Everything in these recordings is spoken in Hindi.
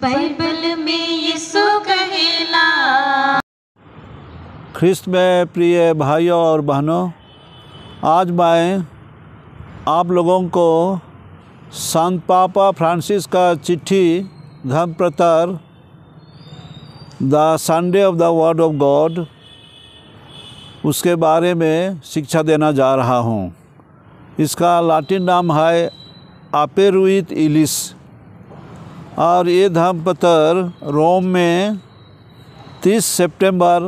बाइबल में यीशु ख्रिस्त में प्रिय भाइयों और बहनों आज मैं आप लोगों को संत पापा फ्रांसिस का चिट्ठी धर्म प्रतर the Sunday of the word of God उसके बारे में शिक्षा देना जा रहा हूँ इसका लाटिन नाम है अपेरुइत इलिस और ये धर्म पत्र रोम में 30 सितंबर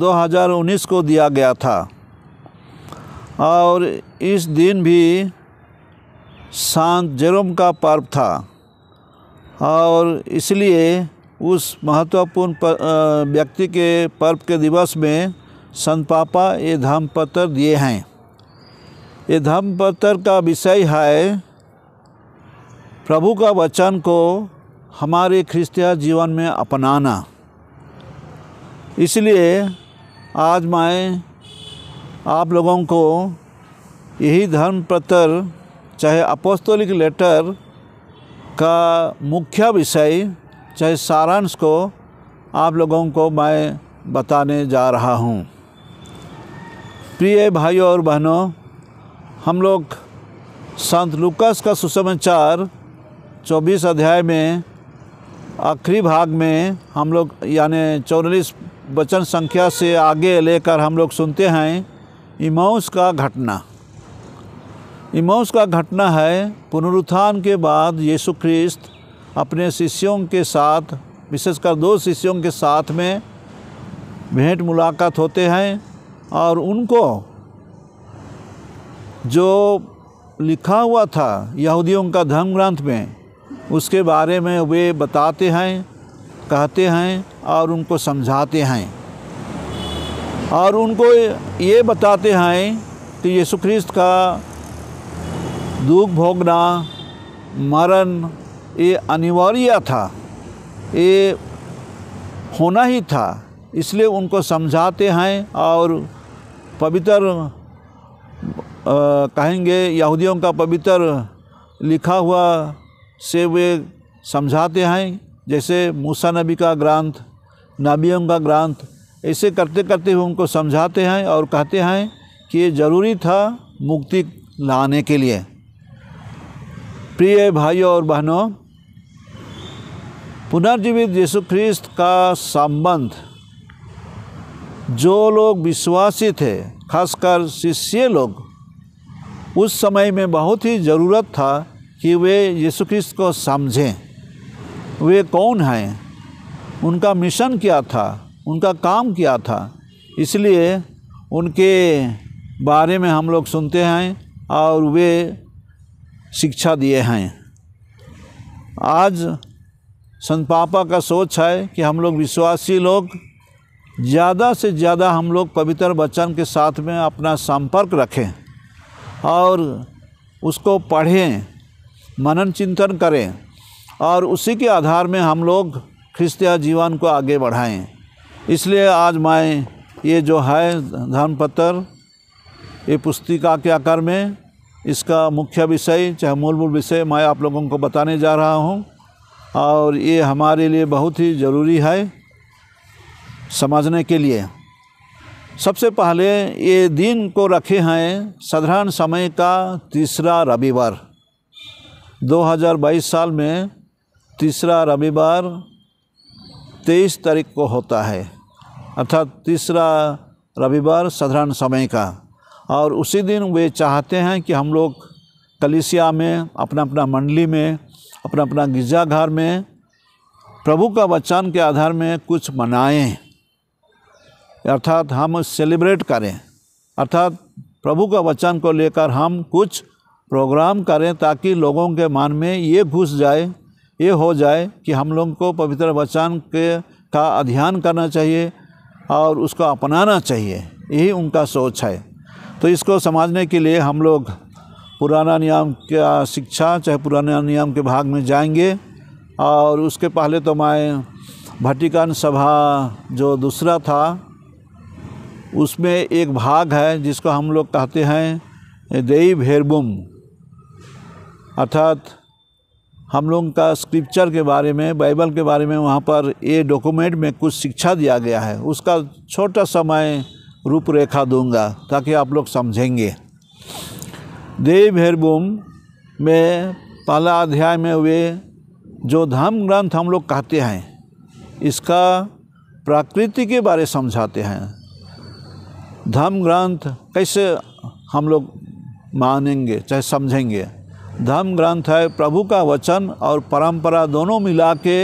2019 को दिया गया था और इस दिन भी शांत जेरोम का पर्व था और इसलिए उस महत्वपूर्ण व्यक्ति के पर्व के दिवस में संत पापा ये धर्म पत्र दिए हैं ये धर्म पत्र का विषय है प्रभु का वचन को हमारे ख्रिस्तिया जीवन में अपनाना इसलिए आज मैं आप लोगों को यही धर्म पत्र चाहे अपोस्तोलिक लेटर का मुख्य विषय चाहे सारांश को आप लोगों को मैं बताने जा रहा हूँ प्रिय भाइयों और बहनों हम लोग संत लुकस का सुसमाचार 24 अध्याय में आखिरी भाग में हम लोग यानि चौरालीस वचन संख्या से आगे लेकर हम लोग सुनते हैं इमाउस का घटना इमाउस का घटना है पुनरुत्थान के बाद यीशु ख्रीस्त अपने शिष्यों के साथ विशेषकर दो शिष्यों के साथ में भेंट मुलाकात होते हैं और उनको जो लिखा हुआ था यहूदियों का धर्म ग्रंथ में उसके बारे में वे बताते हैं कहते हैं और उनको समझाते हैं और उनको ये बताते हैं कि यीशु ख्रिस्त का दुख भोगना मरण ये अनिवार्य था ये होना ही था इसलिए उनको समझाते हैं और पवित्र कहेंगे यहूदियों का पवित्र लिखा हुआ से वे समझाते हैं जैसे मूसा नबी का ग्रंथ नबियों का ग्रंथ ऐसे करते करते हुए उनको समझाते हैं और कहते हैं कि ये ज़रूरी था मुक्ति लाने के लिए प्रिय भाइयों और बहनों पुनर्जीवित यीशु ख्रीस्त का संबंध जो लोग विश्वासी थे खासकर शिष्य लोग उस समय में बहुत ही ज़रूरत था कि वे यीशु क्रिस्त को समझें वे कौन हैं उनका मिशन क्या था उनका काम क्या था इसलिए उनके बारे में हम लोग सुनते हैं और वे शिक्षा दिए हैं आज संत पापा का सोच है कि हम लोग विश्वासी लोग ज़्यादा से ज़्यादा हम लोग पवित्र वचन के साथ में अपना संपर्क रखें और उसको पढ़ें मनन चिंतन करें और उसी के आधार में हम लोग ख्रिस्तीय जीवन को आगे बढ़ाएं इसलिए आज मैं ये जो है धर्म पत्र ये पुस्तिका के आकार में इसका मुख्य विषय चाहे मूलभूत विषय मैं आप लोगों को बताने जा रहा हूँ और ये हमारे लिए बहुत ही ज़रूरी है समझने के लिए सबसे पहले ये दिन को रखे हैं साधारण समय का तीसरा रविवार 2022 साल में तीसरा रविवार 23 तारीख को होता है अर्थात तीसरा रविवार साधारण समय का और उसी दिन वे चाहते हैं कि हम लोग कलिसिया में अपना अपना मंडली में अपना अपना गिरजाघर में प्रभु का वचन के आधार में कुछ मनाएं अर्थात हम सेलिब्रेट करें अर्थात प्रभु का वचन को लेकर हम कुछ प्रोग्राम करें ताकि लोगों के मन में ये घुस जाए ये हो जाए कि हम लोगों को पवित्र वचन के का अध्ययन करना चाहिए और उसको अपनाना चाहिए यही उनका सोच है तो इसको समझने के लिए हम लोग पुराना नियम का शिक्षा चाहे पुराना नियम के भाग में जाएंगे और उसके पहले तो मैं भटिकान सभा जो दूसरा था उसमें एक भाग है जिसको हम लोग कहते हैं देई भेरबुम अर्थात हम लोगों का स्क्रिप्चर के बारे में बाइबल के बारे में वहाँ पर ये डॉक्यूमेंट में कुछ शिक्षा दिया गया है उसका छोटा सा मैं रूपरेखा दूंगा ताकि आप लोग समझेंगे देव हेरबुम में पहला अध्याय में हुए जो धर्म ग्रंथ हम लोग कहते हैं इसका प्रकृति के बारे समझाते हैं धर्म ग्रंथ कैसे हम लोग मानेंगे चाहे समझेंगे धर्म ग्रंथ है प्रभु का वचन और परंपरा दोनों मिला के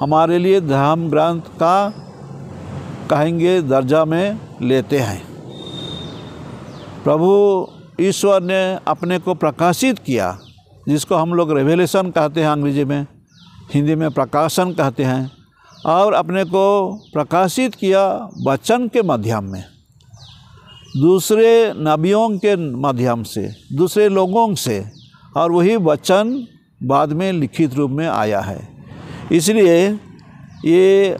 हमारे लिए धर्म ग्रंथ का कहेंगे दर्जा में लेते हैं प्रभु ईश्वर ने अपने को प्रकाशित किया जिसको हम लोग रेवलेशन कहते हैं अंग्रेजी में हिंदी में प्रकाशन कहते हैं और अपने को प्रकाशित किया वचन के माध्यम में दूसरे नबियों के माध्यम से दूसरे लोगों से और वही वचन बाद में लिखित रूप में आया है इसलिए ये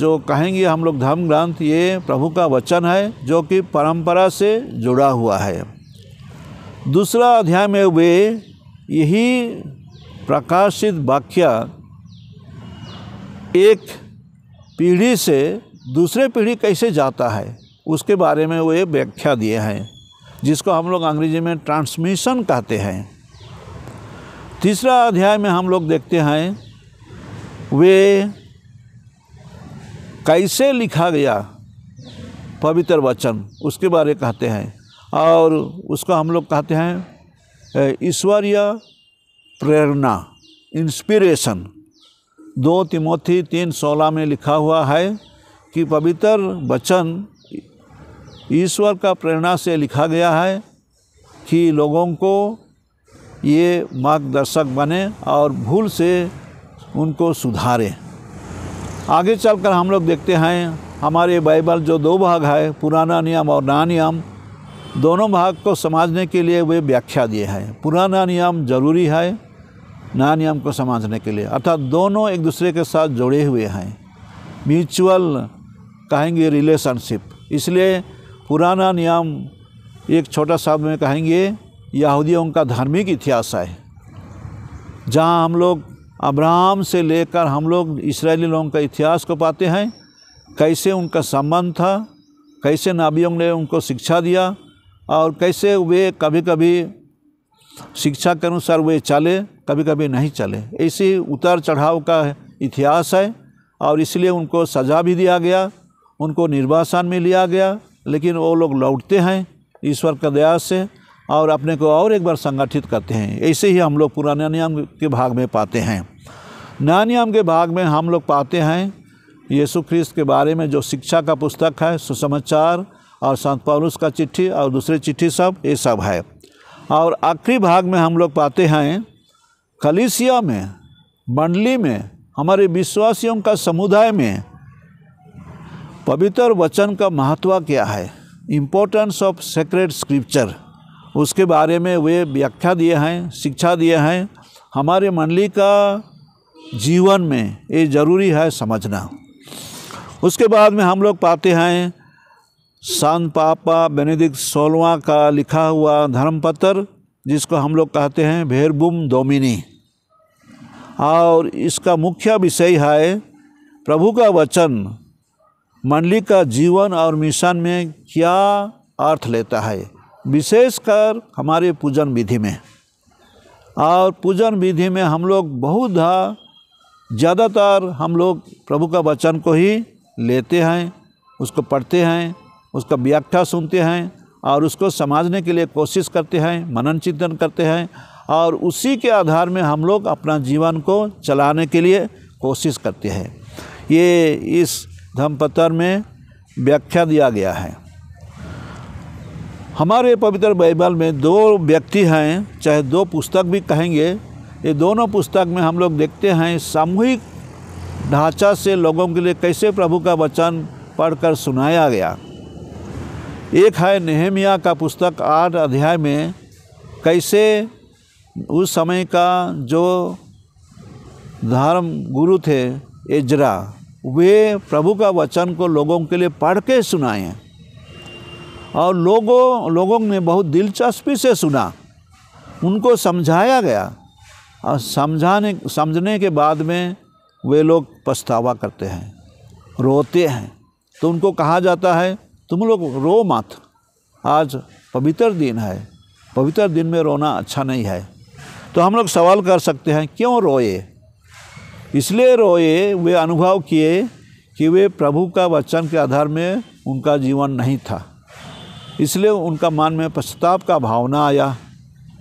जो कहेंगे हम लोग धर्म ग्रंथ ये प्रभु का वचन है जो कि परंपरा से जुड़ा हुआ है दूसरा अध्याय में वे यही प्रकाशित वाक्य एक पीढ़ी से दूसरे पीढ़ी कैसे जाता है उसके बारे में वे व्याख्या दिए हैं जिसको हम लोग अंग्रेजी में ट्रांसमिशन कहते हैं तीसरा अध्याय में हम लोग देखते हैं वे कैसे लिखा गया पवित्र वचन उसके बारे कहते हैं और उसको हम लोग कहते हैं ईश्वरीय प्रेरणा इंस्पिरेशन दो तिमोथी तीन सोलह में लिखा हुआ है कि पवित्र वचन ईश्वर का प्रेरणा से लिखा गया है कि लोगों को ये मार्गदर्शक बने और भूल से उनको सुधारें आगे चलकर हम लोग देखते हैं हमारे बाइबल जो दो भाग है पुराना नियम और नया नियम दोनों भाग को समझने के लिए वे व्याख्या दिए हैं पुराना नियम जरूरी है नया नियम को समझने के लिए अर्थात दोनों एक दूसरे के साथ जुड़े हुए हैं म्यूचुअल कहेंगे रिलेशनशिप इसलिए पुराना नियम एक छोटा शब्द में कहेंगे यहूदियों का धार्मिक इतिहास है जहाँ हम लोग अब्राहम से लेकर हम लोग इसराइली लोगों का इतिहास को पाते हैं कैसे उनका संबंध था कैसे नाबियों ने उनको शिक्षा दिया और कैसे वे कभी कभी शिक्षा के अनुसार वे चले कभी कभी नहीं चले ऐसी उतार चढ़ाव का इतिहास है और इसलिए उनको सज़ा भी दिया गया उनको निर्वासन में लिया गया लेकिन वो लोग लौटते हैं ईश्वर का दया से और अपने को और एक बार संगठित करते हैं ऐसे ही हम लोग पुराने नियम के भाग में पाते हैं नया नियम के भाग में हम लोग पाते हैं यीशु ख्रिस्त के बारे में जो शिक्षा का पुस्तक है सुसमाचार और संत पौलुस का चिट्ठी और दूसरी चिट्ठी सब ये सब है और आखिरी भाग में हम लोग पाते हैं कलिसिया में मंडली में हमारे विश्वासियों का समुदाय में पवित्र वचन का महत्व क्या है इम्पोर्टेंस ऑफ सेक्रेट स्क्रिप्चर उसके बारे में वे व्याख्या दिए हैं शिक्षा दिए हैं हमारे मंडली का जीवन में ये ज़रूरी है समझना उसके बाद में हम लोग पाते हैं शांत पापा बेनेडिक्ट सोलवा का लिखा हुआ धर्म पत्र जिसको हम लोग कहते हैं भेरबुम दोमिनी और इसका मुख्य विषय है प्रभु का वचन मंडली का जीवन और मिशन में क्या अर्थ लेता है विशेषकर हमारे पूजन विधि में और पूजन विधि में हम लोग बहुत ज़्यादातर हम लोग प्रभु का वचन को ही लेते हैं उसको पढ़ते हैं उसका व्याख्या सुनते हैं और उसको समझने के लिए कोशिश करते हैं मनन चिंतन करते हैं और उसी के आधार में हम लोग अपना जीवन को चलाने के लिए कोशिश करते हैं ये इस धमपत्र में व्याख्या दिया गया है हमारे पवित्र बाइबल में दो व्यक्ति हैं चाहे दो पुस्तक भी कहेंगे ये दोनों पुस्तक में हम लोग देखते हैं सामूहिक ढांचा से लोगों के लिए कैसे प्रभु का वचन पढ़कर सुनाया गया एक है नेहमिया का पुस्तक आठ अध्याय में कैसे उस समय का जो धर्म गुरु थे एजरा वे प्रभु का वचन को लोगों के लिए पढ़ के सुनाएँ और लोगों लोगों ने बहुत दिलचस्पी से सुना उनको समझाया गया और समझाने समझने के बाद में वे लोग पछतावा करते हैं रोते हैं तो उनको कहा जाता है तुम लोग रो मत आज पवित्र दिन है पवित्र दिन में रोना अच्छा नहीं है तो हम लोग सवाल कर सकते हैं क्यों रोए इसलिए रोए वे अनुभव किए कि वे प्रभु का वचन के आधार में उनका जीवन नहीं था इसलिए उनका मन में पश्चाताप का भावना आया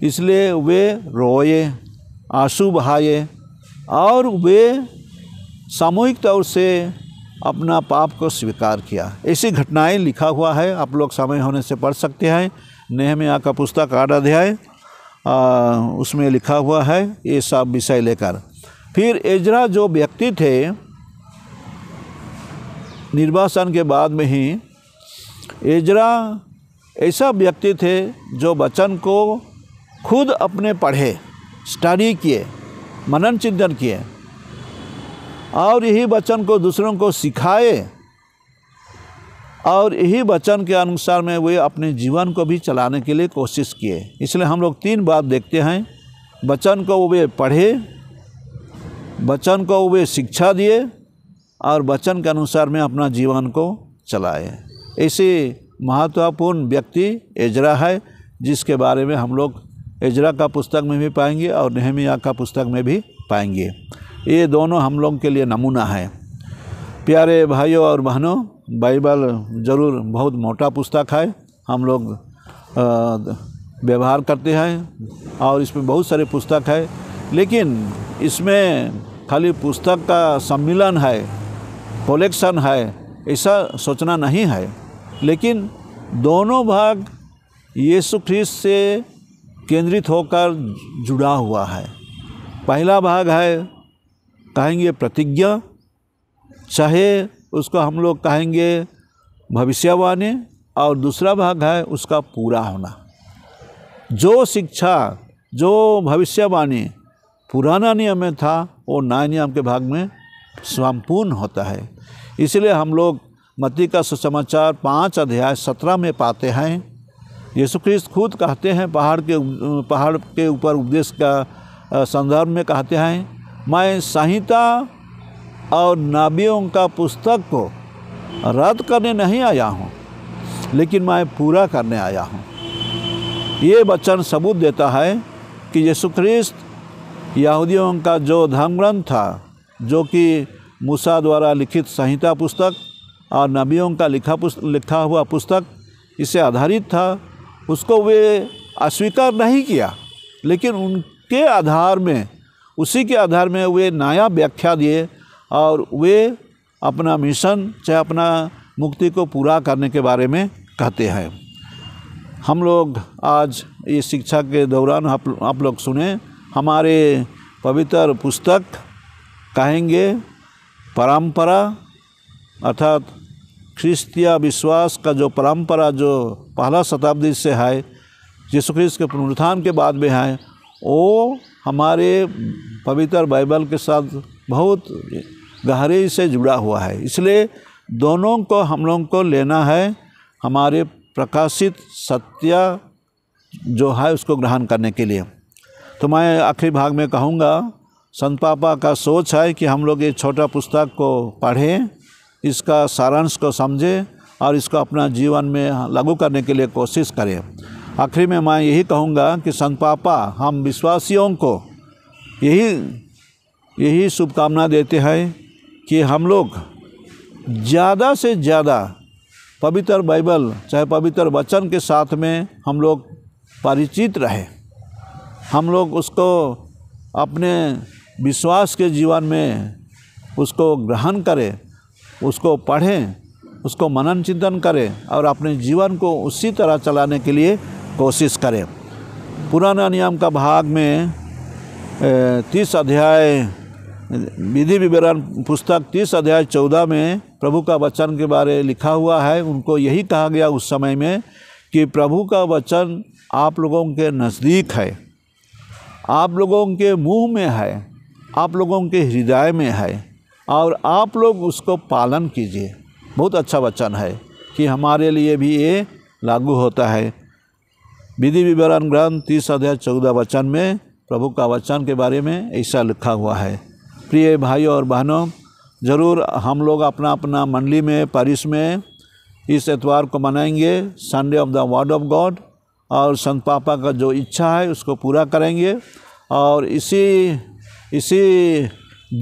इसलिए वे रोए आंसू बहाए और वे सामूहिक तौर से अपना पाप को स्वीकार किया ऐसी घटनाएं लिखा हुआ है आप लोग समय होने से पढ़ सकते हैं में आका पुस्तक आठ अध्याय उसमें लिखा हुआ है ये सब विषय लेकर फिर एजरा जो व्यक्ति थे निर्वासन के बाद में ही एजरा ऐसा व्यक्ति थे जो वचन को खुद अपने पढ़े स्टडी किए मनन चिंतन किए और यही वचन को दूसरों को सिखाए और यही वचन के अनुसार में वे अपने जीवन को भी चलाने के लिए कोशिश किए इसलिए हम लोग तीन बात देखते हैं वचन को वे पढ़े वचन को वे शिक्षा दिए और वचन के अनुसार में अपना जीवन को चलाए ऐसे महत्वपूर्ण व्यक्ति एजरा है जिसके बारे में हम लोग एजरा का पुस्तक में भी पाएंगे और नेहमिया का पुस्तक में भी पाएंगे ये दोनों हम लोग के लिए नमूना है प्यारे भाइयों और बहनों बाइबल ज़रूर बहुत मोटा पुस्तक है हम लोग व्यवहार करते हैं और इसमें बहुत सारे पुस्तक है लेकिन इसमें खाली पुस्तक का सम्मिलन है कलेक्शन है ऐसा सोचना नहीं है लेकिन दोनों भाग यीशु ख्रिस्त से केंद्रित होकर जुड़ा हुआ है पहला भाग है कहेंगे प्रतिज्ञा चाहे उसको हम लोग कहेंगे भविष्यवाणी और दूसरा भाग है उसका पूरा होना जो शिक्षा जो भविष्यवाणी पुराना नियम में था वो नए नियम के भाग में संपूर्ण होता है इसलिए हम लोग मती का सुसमाचार पाँच अध्याय सत्रह में पाते हैं यीशु ख्रिस्त खुद कहते हैं पहाड़ के पहाड़ के ऊपर उपदेश का संदर्भ में कहते हैं मैं संहिता और नाबियों का पुस्तक को रद्द करने नहीं आया हूँ लेकिन मैं पूरा करने आया हूँ ये वचन सबूत देता है कि यीशु ख्रिस्त यहूदियों का जो धर्म ग्रंथ था जो कि मूसा द्वारा लिखित संहिता पुस्तक और नबियों का लिखा लिखा हुआ पुस्तक इसे आधारित था उसको वे अस्वीकार नहीं किया लेकिन उनके आधार में उसी के आधार में वे नया व्याख्या दिए और वे अपना मिशन चाहे अपना मुक्ति को पूरा करने के बारे में कहते हैं हम लोग आज इस शिक्षा के दौरान आप, आप लोग सुने हमारे पवित्र पुस्तक कहेंगे परंपरा अर्थात ख्रिस्तिया विश्वास का जो परंपरा जो पहला शताब्दी से है यीशु ख्रिस्त के पुनरुत्थान के बाद में है वो हमारे पवित्र बाइबल के साथ बहुत गहरे से जुड़ा हुआ है इसलिए दोनों को हम लोगों को लेना है हमारे प्रकाशित सत्य जो है उसको ग्रहण करने के लिए तो मैं आखिरी भाग में कहूँगा संत पापा का सोच है कि हम लोग ये छोटा पुस्तक को पढ़ें इसका सारांश को समझें और इसको अपना जीवन में लागू करने के लिए कोशिश करें आखिरी में मैं यही कहूँगा कि संत पापा हम विश्वासियों को यही यही शुभकामना देते हैं कि हम लोग ज़्यादा से ज़्यादा पवित्र बाइबल चाहे पवित्र वचन के साथ में हम लोग परिचित रहे हम लोग उसको अपने विश्वास के जीवन में उसको ग्रहण करें उसको पढ़ें उसको मनन चिंतन करें और अपने जीवन को उसी तरह चलाने के लिए कोशिश करें पुराना नियम का भाग में तीस अध्याय विधि विवरण पुस्तक तीस अध्याय चौदह में प्रभु का वचन के बारे लिखा हुआ है उनको यही कहा गया उस समय में कि प्रभु का वचन आप लोगों के नज़दीक है आप लोगों के मुंह में है आप लोगों के हृदय में है और आप लोग उसको पालन कीजिए बहुत अच्छा वचन है कि हमारे लिए भी ये लागू होता है विधि विवरण ग्रंथ तीस अध्याय चौदह वचन में प्रभु का वचन के बारे में ऐसा लिखा हुआ है प्रिय भाइयों और बहनों ज़रूर हम लोग अपना अपना मंडली में परिस में इस एतवार को मनाएंगे Sunday of the word of God और संत पापा का जो इच्छा है उसको पूरा करेंगे और इसी इसी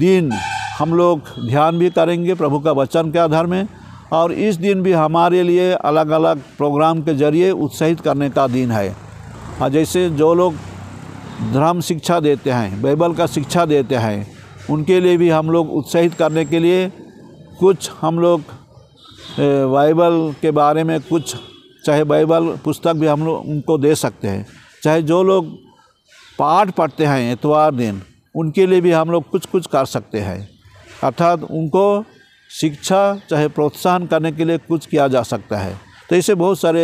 दिन हम लोग ध्यान भी करेंगे प्रभु का वचन के आधार में और इस दिन भी हमारे लिए अलग अलग प्रोग्राम के जरिए उत्साहित करने का दिन है और हाँ, जैसे जो लोग धर्म शिक्षा देते हैं बाइबल का शिक्षा देते हैं उनके लिए भी हम लोग उत्साहित करने के लिए कुछ हम लोग बाइबल के बारे में कुछ चाहे बाइबल पुस्तक भी हम लोग उनको दे सकते हैं चाहे जो लोग पाठ पढ़ते हैं इतवार दिन उनके लिए भी हम लोग कुछ कुछ कर सकते हैं अर्थात उनको शिक्षा चाहे प्रोत्साहन करने के लिए कुछ किया जा सकता है तो इसे बहुत सारे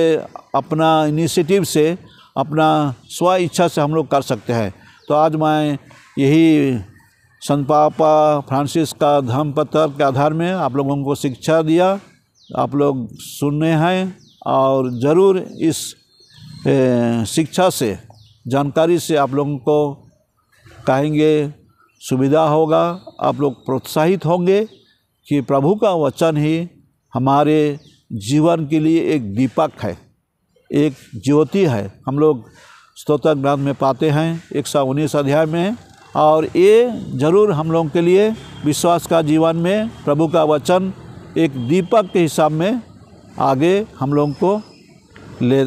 अपना इनिशिएटिव से अपना स्व इच्छा से हम लोग कर सकते हैं तो आज मैं यही संत पापा फ्रांसिस का धर्म पत्र के आधार में आप लोगों को शिक्षा दिया आप लोग सुनने हैं और ज़रूर इस शिक्षा से जानकारी से आप लोगों को कहेंगे सुविधा होगा आप लोग प्रोत्साहित होंगे कि प्रभु का वचन ही हमारे जीवन के लिए एक दीपक है एक ज्योति है हम लोग स्तोत्र ग्रंथ में पाते हैं एक सौ उन्नीस अध्याय में और ये ज़रूर हम लोगों के लिए विश्वास का जीवन में प्रभु का वचन एक दीपक के हिसाब में आगे हम लोगों को ले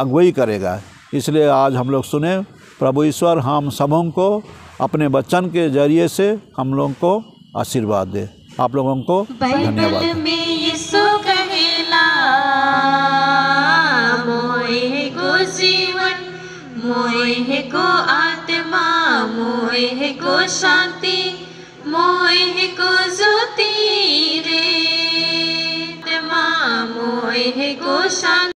अगुवाई करेगा इसलिए आज हम लोग सुने प्रभु ईश्वर हम सबों को अपने वचन के जरिए से हम लोगों को आशीर्वाद दे आप लोगों को धन्यवाद मोहे को आत्मा मोह को शांति मोह को ज्योति रे आत्मा मोहे को शांति